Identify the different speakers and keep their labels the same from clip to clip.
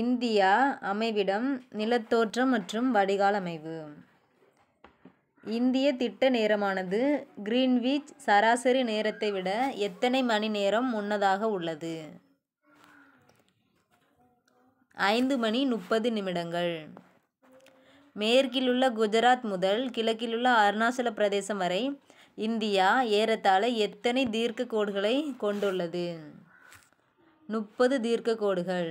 Speaker 1: India அமைவிடம் நிலத்தோற்றம் மற்றும் வடிகால் அமைவு இந்திய திட்ட நேரமானது கிரீன்விச் சராசரி நேரத்தை விட எத்தனை மணி நேரம் முன்னதாக உள்ளது ஐந்து மணி முப்பது நிமிடங்கள் மேற்கிலுள்ள குஜராத் முதல் கிழக்கிலுள்ள அருணாச்சல பிரதேசம் வரை இந்தியா ஏறத்தாழ எத்தனை தீர்க்க கோடுகளை கொண்டுள்ளது முப்பது தீர்க்க கோடுகள்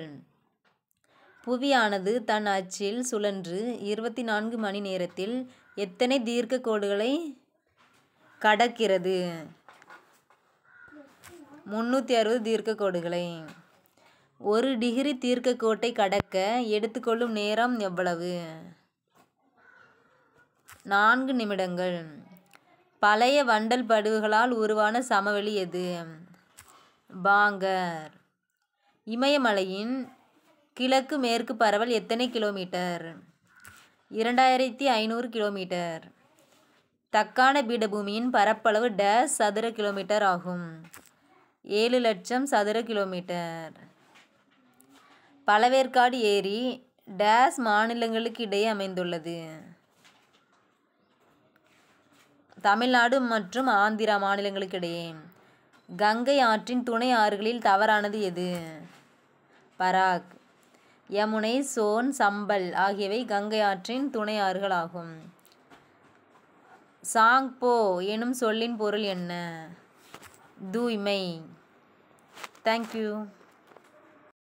Speaker 1: புவியானது தன் அச்சில் சுழன்று இருபத்தி நான்கு மணி நேரத்தில் எத்தனை தீர்க்க கோடுகளை கடக்கிறது முந்நூற்றி அறுபது தீர்க்க கோடுகளை ஒரு டிகிரி தீர்க்க கோட்டை கடக்க எடுத்துக்கொள்ளும் நேரம் எவ்வளவு நான்கு நிமிடங்கள் பழைய வண்டல் படுவுகளால் உருவான சமவெளி எது பாங்கர் இமயமலையின் கிழக்கு மேற்கு பரவல் எத்தனை கிலோமீட்டர் இரண்டாயிரத்தி ஐநூறு கிலோமீட்டர் தக்கான பீடபூமியின் பரப்பளவு டேஸ் சதுர கிலோமீட்டர் ஆகும் ஏழு லட்சம் சதுர கிலோமீட்டர் பழவேற்காடு ஏரி டேஸ் மாநிலங்களுக்கு இடையே அமைந்துள்ளது தமிழ்நாடு மற்றும் ஆந்திரா மாநிலங்களுக்கிடையே கங்கை ஆற்றின் துணை ஆறுகளில் தவறானது எது பராக் யமுனை சோன் சம்பல் ஆகியவை கங்கை ஆற்றின் துணை சாங் சாங்போ எனும் சொல்லின் பொருள் என்ன தூய்மை தேங்க்யூ